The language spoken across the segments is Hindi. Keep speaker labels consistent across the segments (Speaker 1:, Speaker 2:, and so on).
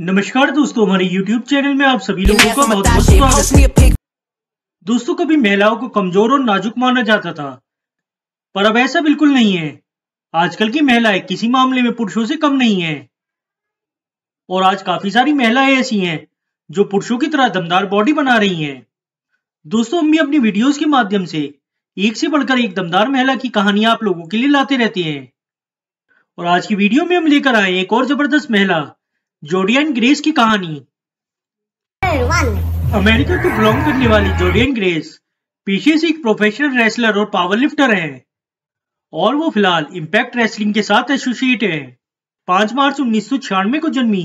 Speaker 1: नमस्कार दोस्तों हमारे YouTube चैनल में आप सभी लोगों का बहुत बहुत स्वागत है दोस्तों कभी महिलाओं को कमजोर और नाजुक माना जाता था पर अब ऐसा बिल्कुल नहीं है आजकल की महिलाएं किसी मामले में पुरुषों से कम नहीं है और आज काफी सारी महिलाएं ऐसी हैं जो पुरुषों की तरह दमदार बॉडी बना रही है दोस्तों हम भी अपनी वीडियो के माध्यम से एक से बढ़कर एक दमदार महिला की कहानी आप लोगों के लिए लाते रहते हैं और आज की वीडियो में हम लेकर आए एक और जबरदस्त महिला जोडियन ग्रेस की कहानी अमेरिका को बिलोंग करने वाली जोडियन ग्रेस पीछे से एक प्रोफेशनल रेसलर और पावर लिफ्टर है और वो फिलहाल इम्पैक्ट रेसलिंग के साथ एसोसिएट है पांच मार्च उन्नीस को जन्मी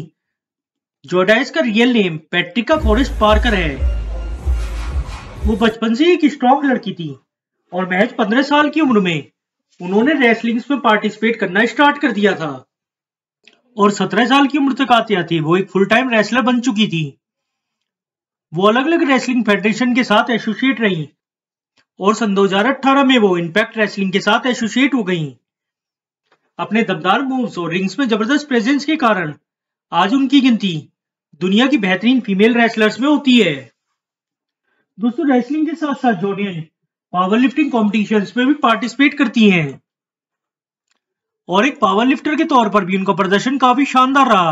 Speaker 1: जोडाइस का रियल नेम पैट्रिका फॉरेस्ट पार्कर है वो बचपन से एक स्ट्रॉन्ग लड़की थी और महज 15 साल की उम्र में उन्होंने रेसलिंग्स में पार्टिसिपेट करना स्टार्ट कर दिया था और सत्रह साल की उम्र तक आतिया थी वो एक फुल टाइम रेसलर बन चुकी थी वो अलग अलग रेसलिंग फेडरेशन के साथ एसोसिएट रही और सन दो में वो इंपैक्ट रेसलिंग के साथ एसोसिएट हो गई अपने दमदार मूव्स और रिंग्स में जबरदस्त प्रेजेंस के कारण आज उनकी गिनती दुनिया की बेहतरीन फीमेल रेसलर्स में होती है दोस्तों रेसलिंग के साथ साथ जोड़ियन पावर लिफ्टिंग कॉम्पिटिशन में भी पार्टिसिपेट करती हैं और एक पावर लिफ्टर के तौर पर भी उनका प्रदर्शन काफी शानदार रहा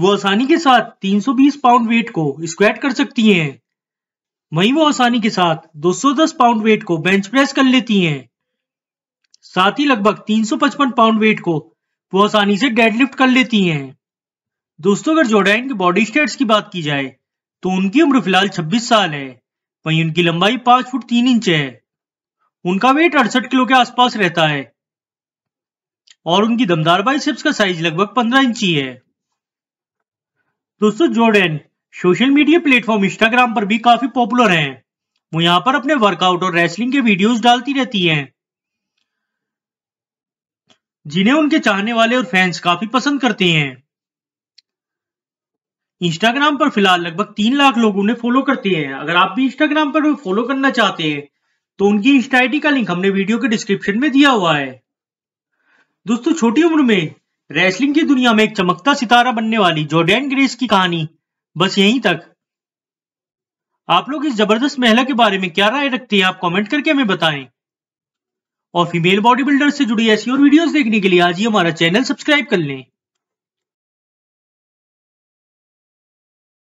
Speaker 1: वो आसानी के साथ 320 पाउंड वेट को स्क्वैट कर सकती हैं वहीं वो आसानी के साथ 210 पाउंड वेट को बेंच प्रेस कर लेती हैं साथ ही लगभग 355 पाउंड वेट को वो आसानी से डेडलिफ्ट कर लेती हैं दोस्तों अगर जोड़ाइन के बॉडी स्टेट्स की बात की जाए तो उनकी उम्र फिलहाल 26 साल है वहीं उनकी लंबाई 5 फुट 3 इंच है उनका वेट अड़सठ किलो के आसपास रहता है और उनकी दमदार बाइसेप्स का साइज लगभग 15 इंच ही है दोस्तों Jordan social media platform Instagram पर भी काफी पॉपुलर हैं वो यहाँ पर अपने वर्कआउट और रेसलिंग के वीडियोस डालती रहती हैं जिन्हें उनके चाहने वाले और फैंस काफी पसंद करते हैं इंस्टाग्राम पर फिलहाल लगभग तीन लाख लोग उन्हें फॉलो करते हैं अगर आप भी इंस्टाग्राम पर फॉलो करना चाहते हैं तो उनकी इंस्टा का लिंक हमने वीडियो के डिस्क्रिप्शन में दिया हुआ है दोस्तों छोटी उम्र में रेसलिंग की दुनिया में एक चमकता सितारा बनने वाली जोर्डेन ग्रेस की कहानी बस यहीं तक आप लोग इस जबरदस्त महिला के बारे में क्या राय रखते हैं आप कमेंट करके हमें बताएं और फीमेल बॉडी बिल्डर से जुड़ी ऐसी और वीडियोस देखने के लिए आज ही हमारा चैनल सब्सक्राइब कर लें